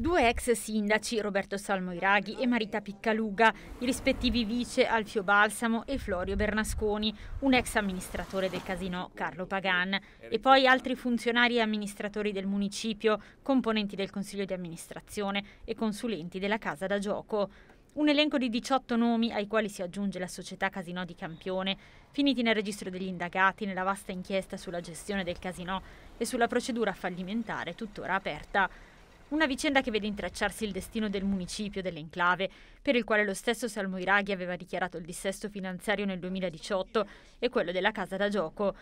Due ex sindaci, Roberto Salmo Iraghi e Marita Piccaluga, i rispettivi vice Alfio Balsamo e Florio Bernasconi, un ex amministratore del casino Carlo Pagan e poi altri funzionari e amministratori del municipio, componenti del consiglio di amministrazione e consulenti della casa da gioco. Un elenco di 18 nomi ai quali si aggiunge la società Casinò di Campione, finiti nel registro degli indagati nella vasta inchiesta sulla gestione del casinò e sulla procedura fallimentare tuttora aperta. Una vicenda che vede intrecciarsi il destino del municipio, dell'enclave, per il quale lo stesso Salmo Iraghi aveva dichiarato il dissesto finanziario nel 2018, e quello della casa da gioco.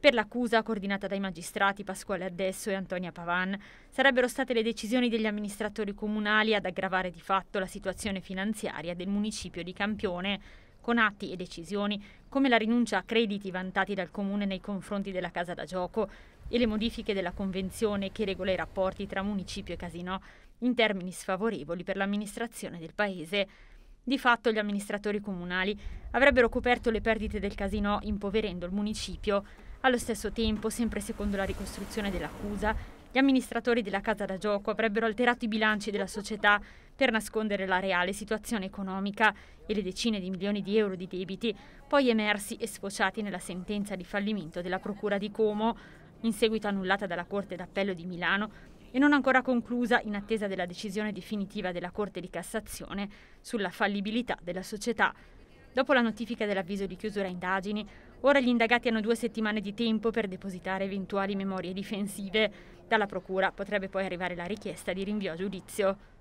Per l'accusa, coordinata dai magistrati Pasquale Adesso e Antonia Pavan, sarebbero state le decisioni degli amministratori comunali ad aggravare di fatto la situazione finanziaria del municipio di Campione con atti e decisioni come la rinuncia a crediti vantati dal Comune nei confronti della casa da gioco e le modifiche della convenzione che regola i rapporti tra municipio e casino in termini sfavorevoli per l'amministrazione del Paese. Di fatto gli amministratori comunali avrebbero coperto le perdite del casino impoverendo il municipio. Allo stesso tempo, sempre secondo la ricostruzione dell'accusa, gli amministratori della casa da gioco avrebbero alterato i bilanci della società per nascondere la reale situazione economica e le decine di milioni di euro di debiti poi emersi e sfociati nella sentenza di fallimento della Procura di Como, in seguito annullata dalla Corte d'Appello di Milano e non ancora conclusa in attesa della decisione definitiva della Corte di Cassazione sulla fallibilità della società. Dopo la notifica dell'avviso di chiusura a indagini, ora gli indagati hanno due settimane di tempo per depositare eventuali memorie difensive. Dalla Procura potrebbe poi arrivare la richiesta di rinvio a giudizio.